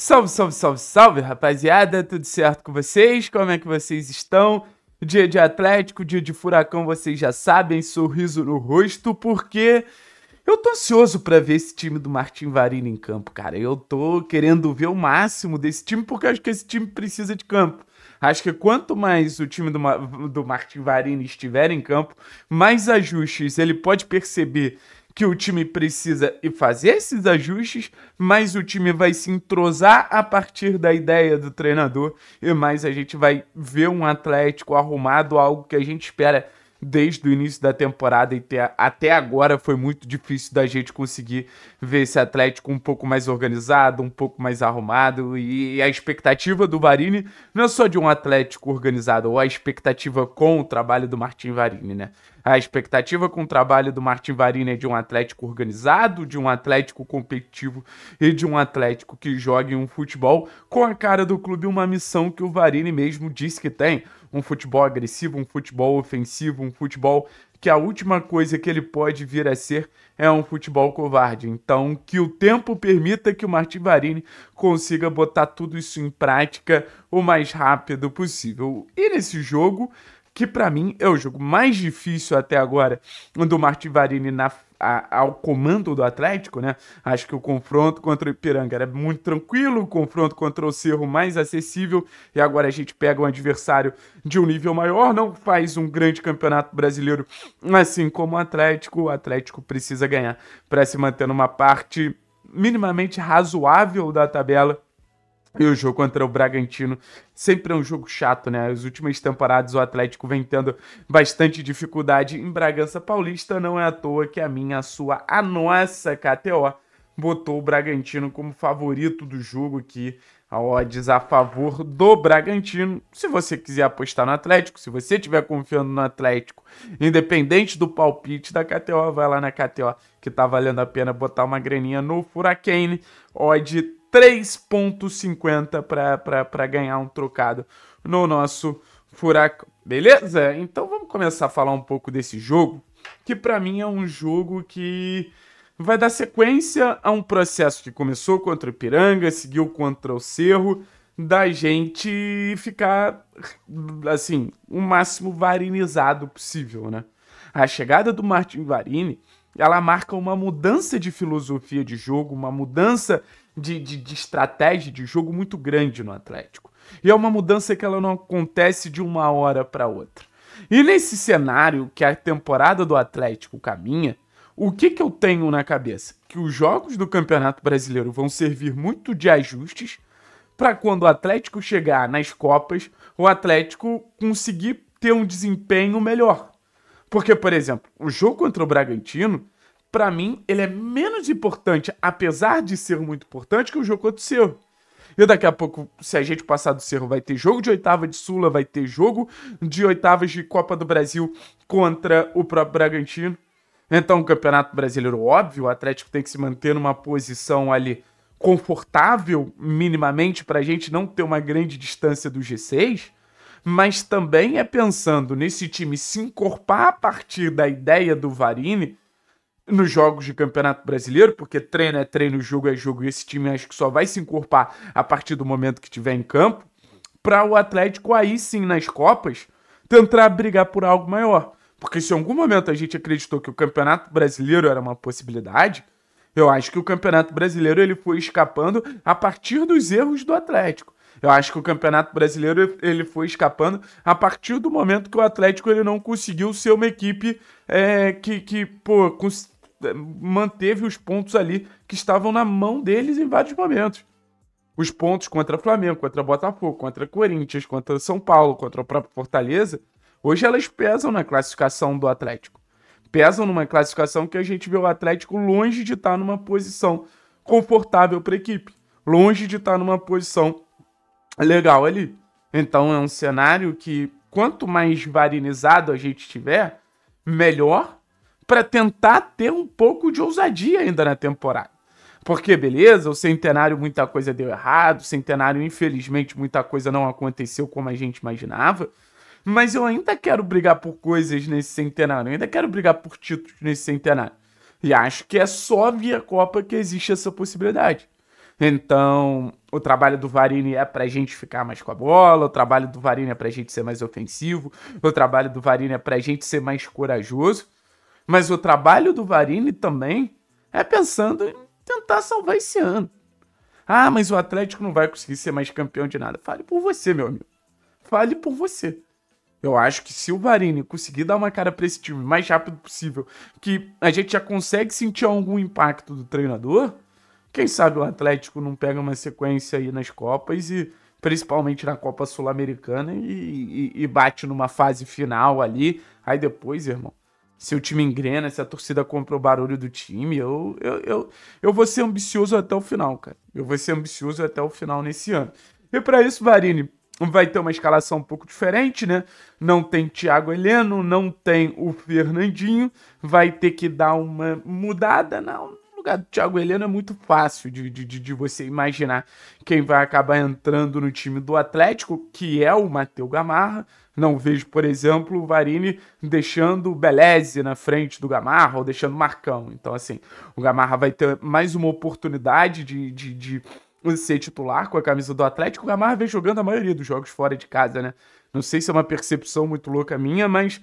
Salve, salve, salve, salve, rapaziada! Tudo certo com vocês? Como é que vocês estão? Dia de Atlético, dia de Furacão, vocês já sabem, sorriso no rosto, porque eu tô ansioso para ver esse time do Martin Varini em campo, cara. Eu tô querendo ver o máximo desse time, porque acho que esse time precisa de campo. Acho que quanto mais o time do, Ma do Martin Varini estiver em campo, mais ajustes ele pode perceber que o time precisa e fazer esses ajustes, mas o time vai se entrosar a partir da ideia do treinador e mais a gente vai ver um Atlético arrumado, algo que a gente espera desde o início da temporada e até agora foi muito difícil da gente conseguir ver esse Atlético um pouco mais organizado, um pouco mais arrumado. E a expectativa do Varini não é só de um Atlético organizado, ou a expectativa com o trabalho do Martin Varini, né? A expectativa com o trabalho do Martin Varini é de um Atlético organizado, de um Atlético competitivo e de um Atlético que jogue um futebol com a cara do clube, uma missão que o Varini mesmo disse que tem um futebol agressivo, um futebol ofensivo, um futebol que a última coisa que ele pode vir a ser é um futebol covarde. Então, que o tempo permita que o Martin Varini consiga botar tudo isso em prática o mais rápido possível. E nesse jogo, que para mim é o jogo mais difícil até agora do Martin Varini na a, ao comando do Atlético, né? Acho que o confronto contra o Ipiranga era muito tranquilo, o confronto contra o Cerro mais acessível, e agora a gente pega um adversário de um nível maior, não faz um grande campeonato brasileiro, assim como o Atlético, o Atlético precisa ganhar para se manter numa parte minimamente razoável da tabela e o jogo contra o Bragantino sempre é um jogo chato, né? As últimas temporadas o Atlético vem tendo bastante dificuldade em Bragança Paulista. Não é à toa que a minha, a sua, a nossa KTO botou o Bragantino como favorito do jogo aqui. A odds a favor do Bragantino. Se você quiser apostar no Atlético, se você estiver confiando no Atlético, independente do palpite da KTO, vai lá na KTO que tá valendo a pena botar uma graninha no Furacane. Odd 3,50 para ganhar um trocado no nosso furacão. Beleza? Então vamos começar a falar um pouco desse jogo, que para mim é um jogo que vai dar sequência a um processo que começou contra o Piranga, seguiu contra o Cerro, da gente ficar, assim, o máximo varinizado possível, né? A chegada do Martin Varini ela marca uma mudança de filosofia de jogo, uma mudança de, de, de estratégia de jogo muito grande no Atlético. E é uma mudança que ela não acontece de uma hora para outra. E nesse cenário que a temporada do Atlético caminha, o que, que eu tenho na cabeça? Que os jogos do Campeonato Brasileiro vão servir muito de ajustes para quando o Atlético chegar nas Copas, o Atlético conseguir ter um desempenho melhor. Porque, por exemplo, o jogo contra o Bragantino, para mim, ele é menos importante, apesar de ser muito importante, que o jogo contra o Cerro. E daqui a pouco, se a gente passar do Cerro, vai ter jogo de oitava de Sula, vai ter jogo de oitavas de Copa do Brasil contra o próprio Bragantino. Então, o Campeonato Brasileiro, óbvio, o Atlético tem que se manter numa posição ali confortável, minimamente, para a gente não ter uma grande distância do G6 mas também é pensando nesse time se encorpar a partir da ideia do Varini nos jogos de Campeonato Brasileiro, porque treino é treino, jogo é jogo, e esse time acho que só vai se encorpar a partir do momento que tiver em campo, para o Atlético aí sim nas Copas tentar brigar por algo maior. Porque se em algum momento a gente acreditou que o Campeonato Brasileiro era uma possibilidade, eu acho que o Campeonato Brasileiro ele foi escapando a partir dos erros do Atlético. Eu acho que o Campeonato Brasileiro ele foi escapando a partir do momento que o Atlético ele não conseguiu ser uma equipe é, que, que pô, manteve os pontos ali que estavam na mão deles em vários momentos. Os pontos contra Flamengo, contra Botafogo, contra Corinthians, contra São Paulo, contra o próprio Fortaleza, hoje elas pesam na classificação do Atlético. Pesam numa classificação que a gente vê o Atlético longe de estar numa posição confortável para a equipe, longe de estar numa posição é legal ali. Então é um cenário que quanto mais varinizado a gente tiver, melhor para tentar ter um pouco de ousadia ainda na temporada. Porque, beleza, o centenário muita coisa deu errado, o centenário, infelizmente, muita coisa não aconteceu como a gente imaginava. Mas eu ainda quero brigar por coisas nesse centenário, eu ainda quero brigar por títulos nesse centenário. E acho que é só via Copa que existe essa possibilidade. Então, o trabalho do Varini é pra gente ficar mais com a bola, o trabalho do Varini é pra gente ser mais ofensivo, o trabalho do Varini é pra gente ser mais corajoso. Mas o trabalho do Varini também é pensando em tentar salvar esse ano. Ah, mas o Atlético não vai conseguir ser mais campeão de nada. Fale por você, meu amigo. Fale por você. Eu acho que se o Varini conseguir dar uma cara para esse time o mais rápido possível, que a gente já consegue sentir algum impacto do treinador, quem sabe o Atlético não pega uma sequência aí nas Copas e principalmente na Copa Sul-Americana e, e, e bate numa fase final ali. Aí depois, irmão, se o time engrena, se a torcida compra o barulho do time, eu, eu, eu, eu vou ser ambicioso até o final, cara. Eu vou ser ambicioso até o final nesse ano. E para isso, Varini, vai ter uma escalação um pouco diferente, né? Não tem Thiago Heleno, não tem o Fernandinho, vai ter que dar uma mudada, não lugar do Thiago Heleno é muito fácil de, de, de você imaginar quem vai acabar entrando no time do Atlético, que é o Matheus Gamarra. Não vejo, por exemplo, o Varini deixando o Beleze na frente do Gamarra ou deixando o Marcão. Então, assim, o Gamarra vai ter mais uma oportunidade de, de, de ser titular com a camisa do Atlético. O Gamarra vem jogando a maioria dos jogos fora de casa, né? Não sei se é uma percepção muito louca minha, mas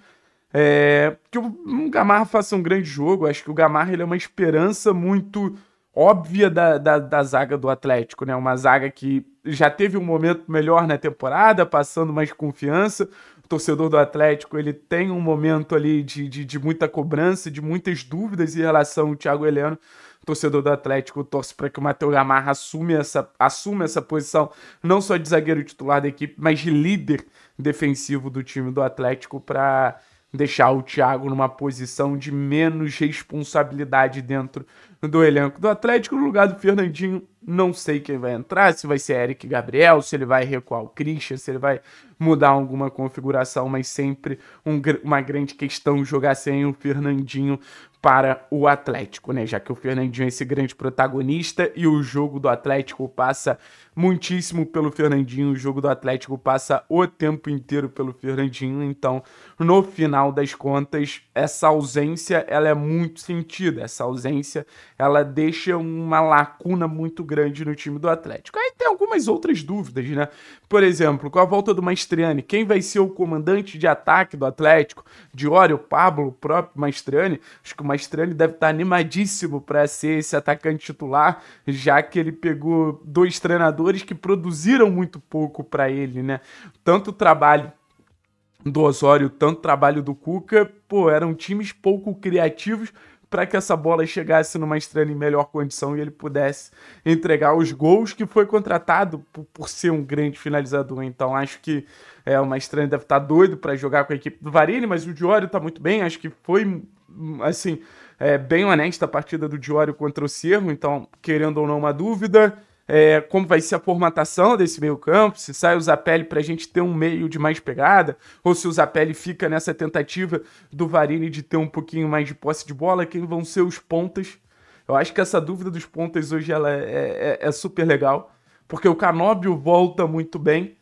é, que o Gamarra faça um grande jogo. Acho que o Gamarra ele é uma esperança muito óbvia da, da, da, zaga do Atlético, né? Uma zaga que já teve um momento melhor na temporada, passando mais confiança. O torcedor do Atlético ele tem um momento ali de, de, de muita cobrança, de muitas dúvidas em relação ao Thiago Heleno. O torcedor do Atlético torce para que o Matheus Gamarra assume essa, assume essa posição, não só de zagueiro titular da equipe, mas de líder defensivo do time do Atlético para deixar o Thiago numa posição de menos responsabilidade dentro do elenco do Atlético. No lugar do Fernandinho, não sei quem vai entrar, se vai ser Eric Gabriel, se ele vai recuar o Christian, se ele vai mudar alguma configuração, mas sempre um, uma grande questão jogar sem o Fernandinho para o Atlético, né? Já que o Fernandinho é esse grande protagonista e o jogo do Atlético passa muitíssimo pelo Fernandinho, o jogo do Atlético passa o tempo inteiro pelo Fernandinho, então, no final das contas, essa ausência, ela é muito sentida, essa ausência, ela deixa uma lacuna muito grande no time do Atlético. Aí tem algumas outras dúvidas, né? Por exemplo, com a volta do Maestriani, quem vai ser o comandante de ataque do Atlético? Diório, Pablo, o próprio Maestriani? Acho que o Mastrani deve estar tá animadíssimo para ser esse atacante titular, já que ele pegou dois treinadores que produziram muito pouco para ele, né? Tanto trabalho do Osório, tanto trabalho do Cuca, pô, eram times pouco criativos para que essa bola chegasse numa estrela em melhor condição e ele pudesse entregar os gols que foi contratado por, ser um grande finalizador. Então acho que é uma estrela deve estar tá doido para jogar com a equipe do Varini, mas o Diório está muito bem, acho que foi assim, é, bem honesta a partida do Diório contra o Cerro, então, querendo ou não, uma dúvida. É, como vai ser a formatação desse meio campo, se sai o Zapelli para a gente ter um meio de mais pegada, ou se o Zapelli fica nessa tentativa do Varini de ter um pouquinho mais de posse de bola, quem vão ser os pontas. Eu acho que essa dúvida dos pontas hoje ela é, é, é, é super legal, porque o Canóbio volta muito bem,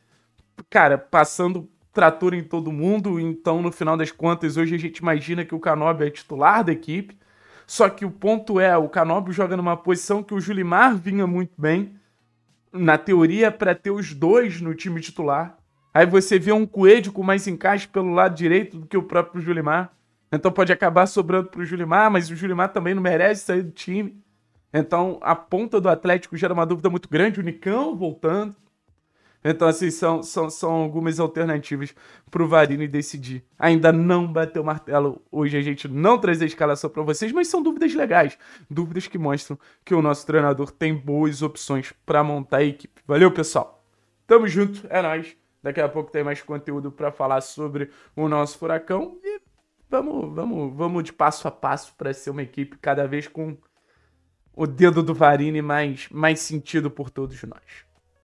cara, passando tratura em todo mundo, então no final das contas, hoje a gente imagina que o Canobi é titular da equipe. Só que o ponto é, o Canobi joga numa posição que o Julimar vinha muito bem, na teoria para ter os dois no time titular. Aí você vê um Coelho com mais encaixe pelo lado direito do que o próprio Julimar. Então pode acabar sobrando para o Julimar, mas o Julimar também não merece sair do time. Então a ponta do Atlético gera uma dúvida muito grande. O Nicão voltando. Então, assim, são, são, são algumas alternativas pro Varini decidir. Ainda não bateu o martelo. Hoje a gente não traz a escalação para vocês, mas são dúvidas legais. Dúvidas que mostram que o nosso treinador tem boas opções para montar a equipe. Valeu, pessoal. Tamo junto, é nóis. Daqui a pouco tem mais conteúdo para falar sobre o nosso furacão. E vamos, vamos, vamos de passo a passo para ser uma equipe cada vez com o dedo do Varini mais, mais sentido por todos nós.